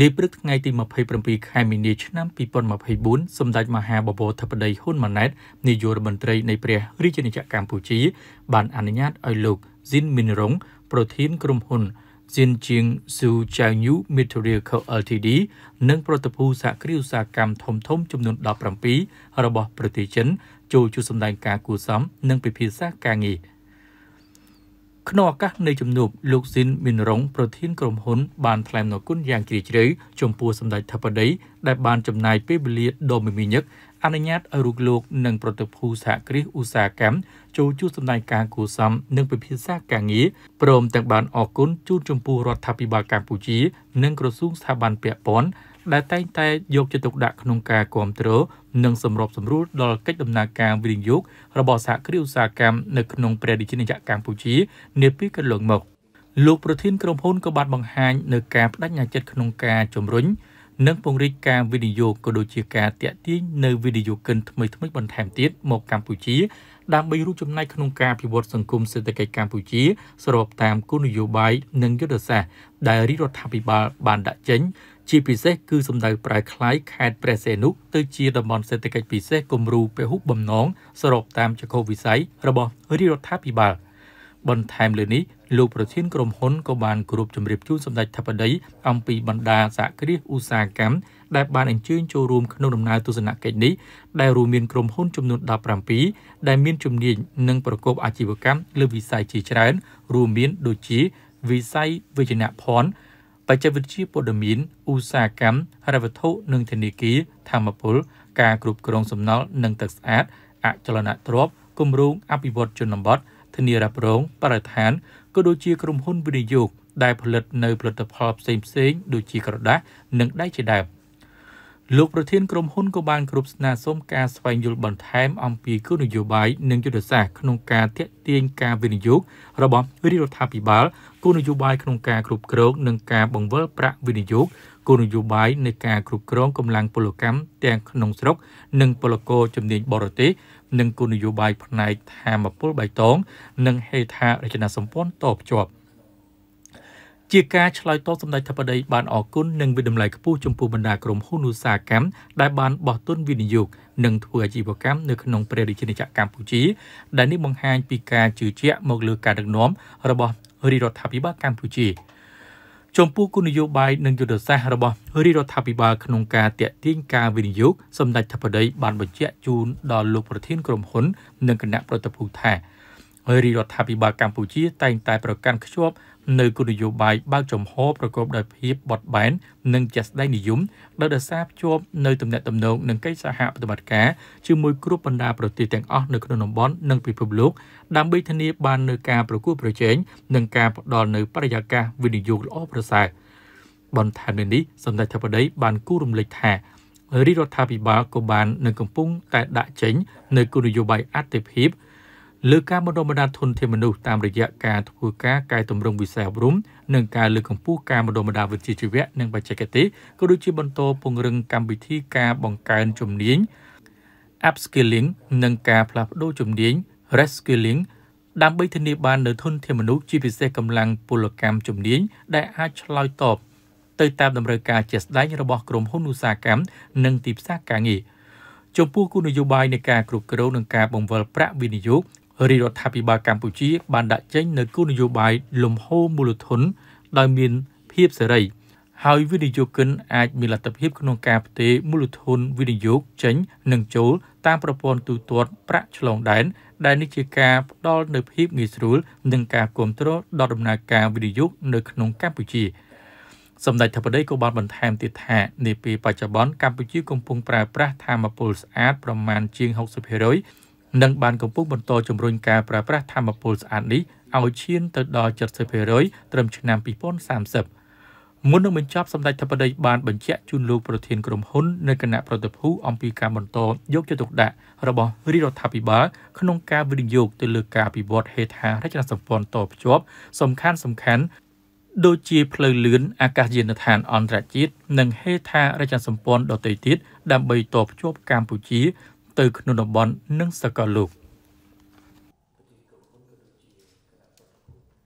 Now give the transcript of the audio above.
នាព្រឹកថ្ងៃទី27ខែមីនាឆ្នាំ2024សម្ដេចមហាបវរធិបតីហ៊ុនម៉ាណែតនាយករដ្ឋមន្ត្រីនៃព្រះរាជាណាចក្រកម្ពុជាបានអនុញ្ញាតឲ្យលោកស៊ីនមីនរុង ប្រធានក្រុមហ៊ុន Xinjiang Su Chao New Material Co Ltd និងប្រតិភូសហគ្រាសឧស្សាហកម្មធំធំចំនួន17របស់ប្រទេសចិនចូលជួយសម្ដែងការគួសមនិងពិភាក្សាការងារក្នុងឱកាសនៃជំនួបលោកស៊ីនមីនរុងប្រធានក្រុមហ៊ុន បានថ្លែងអំណរគុណយ៉ាងជ្រាលជ្រៅចំពោះសម្ដេចថបដីដែលបានចំណាយពេលវេលាដ៏មមាញឹកអនុញ្ញាតឲ្យរូបលោកនិងប្រតិភូសហគ្រាសឧស្សាហកម្មចូលជួបសម្ដែងការគូសំនិងពិភាក្សាការងារព្រមទាំងបានអរគុណជូនចំពោះរដ្ឋាភិបាលកម្ពុជានិងក្រសួងស្ថាប័នពាក់ព័ន្ធដែលតែងតែយកចិត្តទុកដាក់ក្នុងការគ្រប់គ្រងនិងសម្របសម្រួលដល់កិច្ចដំណើរការវិនិយោគរបស់សហគ្រាសឧស្សាហកម្មនៅក្នុងព្រះរាជាណាចក្រកម្ពុជានាពេលកន្លងមកលោកប្រធានក្រុមហ៊ុនក៏បានបង្ហាញនៅការបដិញ្ញាចិត្តក្នុងការជំរុញនិងពង្រីកការវិនិយោគក៏ដូចជាការទាក់ទាញនៅវិនិយោគិនថ្មីថ្មីបន្ថែមទៀតមកកម្ពុជាដើម្បីរួមចំណែកក្នុងការអភិវឌ្ឍសង្គមសេដ្ឋកិច្ចកម្ពុជាស្របតាមគោលនយោបាយនិងយុទ្ធសាស្ត្រដែលរដ្ឋាភិបាលបានដាក់ចេញជាពិសេសគឺសម្ដៅប្រែคล้ายខេត្តព្រះសីហនុទៅជាតំបន់សេដ្ឋកិច្ចពិសេសគំរូពហុបំណងសរុបតាមចក្ខុវិស័យរបស់រាជរដ្ឋាភិបាល បន្ថែមលើនេះលោកប្រធាន ក្រុមហ៊ុនក៏បានគោរពជំរាបជូនសម្ដេចធិបតី អំពីបណ្ដាសហគ្រាសឧស្សាហកម្មដែលបានអញ្ជើញចូលរួមក្នុងដំណើរទស្សនកិច្ចនេះដែលរួមមានក្រុមហ៊ុនចំនួន17ដែលមានជំនាញនិងប្រកប អាជីវកម្មលើវិស័យជាច្រើនរួមមានដូចជាវិស័យវិជ្ជាភ័ណ្ឌបច្ចេកវិទ្យាព័ត៌មានឧស្សាហកម្មហិរញ្ញវត្ថុនិងធនាគារធម្មពល ការគ្រប់គ្រងសំណល់និងទឹកស្អាតអចលនទ្រព្យគម្រោងអភិវឌ្ឍជនបទធានារ៉ាប់រងបរិស្ថានក៏ដូចជា ក្រុមហ៊ុនវិនិយោគដែលផលិតនៅផលិតផលផ្សេងៗដូចជាក្រដាសនិងដែកជាដើម។លោកប្រធានក្រុមហ៊ុនក៏បានគ្រប់ស្នើសុំការស្វែងយល់បន្ថែមអំពីគោលនយោបាយនិងយុទ្ធសាស្ត្រក្នុងការទាក់ទាញការវិនិយោគរបស់រាជរដ្ឋាភិបាលគោលនយោបាយក្នុងការគ្រប់គ្រងនិងការបង្វិលប្រាក់វិនិយោគគោលនយោបាយនៃការគ្រប់គ្រងកម្លាំងពលកម្មទាំងក្នុងស្រុកនិងពលករជំនាញបរទេសនិងគោលនយោបាយផ្នែកធម្មពលបៃតងនិងហេដ្ឋារចនាសម្ព័ន្ធតភ្ជាប់ជាការឆ្លើយតបសម្ដេចធិបតីបានអរគុណនិងវិតម្លៃខ្ពស់ចំពោះបណ្ដាក្រុមហ៊ុនឧស្សាហកម្មដែលបានបោះទុនវិនិយោគនិងធ្វើអាជីវកម្មនៅក្នុងព្រះរាជាណាចក្រកម្ពុជាដែលនេះបង្ហាញពីការជឿជាក់មកលើការដឹកនាំរបស់រាជរដ្ឋាភិបាលកម្ពុជាចំពោះគោលនយោបាយនិងយុទ្ធសាស្ត្ររបស់រាជរដ្ឋាភិបាលក្នុងការទាក់ទាញការវិនិយោគសម្ដេចធិបតីបានបញ្ជាក់ជូនដល់លោកប្រធានក្រុមហ៊ុននិងគណៈប្រតិភូថារាជរដ្ឋាភិបាលកម្ពុជាតែងតែប្រកាន់ខ្ជាប់នៅគោលនយោបាយបើកចំហប្រកបដោយភាពបត់បែននិងជាស្ដែងនិយមដោយដសារភ្ជាប់នៅទំនាក់ទំនងនិងកិច្ចសហប្រតិបត្តិការជាមួយគ្រប់បណ្ដាប្រទេសទាំងអស់នៅក្នុងតំបន់និងពិភពលោកដើម្បីធានាបាននូវការប្រកួតប្រជែងនិងការផ្តល់នូវបរិយាកាសវិនិយោគល្អប្រសើរបន្ថែមលើនេះសម្ដេចធិបតីបានគូរំលេចថារាជរដ្ឋាភិបាលក៏បាននឹងកំពុងតែដាក់ចេញនៅគោលនយោបាយអតិភិបលើការបណ្ដុះបណ្ដាលធនធានមនុស្សតាមរយៈការធ្វើការកែតម្រង់វិស័យអប់រំនិងការលើកកម្ពស់ការបណ្ដុះបណ្ដាលវិជ្ជាជីវៈនិងបច្ចេកទេសក៏ដូចជាបន្តពង្រឹងកម្មវិធីការបង្កើនជំនាញ upskilling និងការផ្លាស់ប្ដូរជំនាញ reskilling ដើម្បីធានាបាននូវធនធានមនុស្សជាពិសេសកម្លាំងពលកម្មជំនាញដែលអាចឆ្លើយតបទៅ តាមតម្រូវការជាក់ស្ដែងរបស់ក្រុមហ៊ុនឧស្សាហកម្មនិងទីផ្សារការងារ។ចំពោះគោលនយោបាយនៃការគ្រប់គ្រងនិងការបង្វិលប្រាក់វិនិយោគរាជរដ្ឋាភិបាលកម្ពុជាបានដាក់ចេញនូវគោលនយោបាយលំហូរមូលធនដោយមានភាពសេរីហើយវិនិយោគិនអាចមានលទ្ធភាពក្នុងការផ្ទេរមូលធនវិនិយោគចេញនិងចូលតាមប្រព័ន្ធទូទាត់ប្រាក់ឆ្លងដែនដែលនេះជាការផ្ដល់នូវភាពងាយស្រួលនិងការគ្រប់គ្រងដល់ដំណើរការវិនិយោគនៅក្នុងកម្ពុជាសម្ដេចធិបតីក៏បានបន្ថែមទៀតថានាពេលបច្ចុប្បន្នកម្ពុជាកំពុងប្រើប្រាស់ធម្មពលស្អាតប្រមាណជាង60%និងបានកំពុងបន្តជំរុញការប្រើប្រាស់ធម្មពលស្អាតនេះឲ្យឈានទៅដល់70%ត្រឹមឆ្នាំ2030មុននឹងបញ្ចប់សម្ដេចធិបតីបាន បញ្ជាក់ជូនលោកប្រធានក្រុមហ៊ុននៅគណៈប្រតិភូអំពីការបន្តយកចិត្តទុកដាក់របស់រាជរដ្ឋាភិបាលក្នុងការវិនិយោគទៅលើការអភិវឌ្ឍហេដ្ឋារចនាសម្ព័ន្ធតភ្ជាប់សំខាន់សំខាន់ដូចជាផ្លូវលឿនអាកាសយានដ្ឋាន អន្តរជាតិនិង ហេដ្ឋារចនាសម្ព័ន្ធដទៃទៀតដើម្បីតភ្ជាប់កម្ពុជាទៅក្នុងតំបន់និងសកលលោក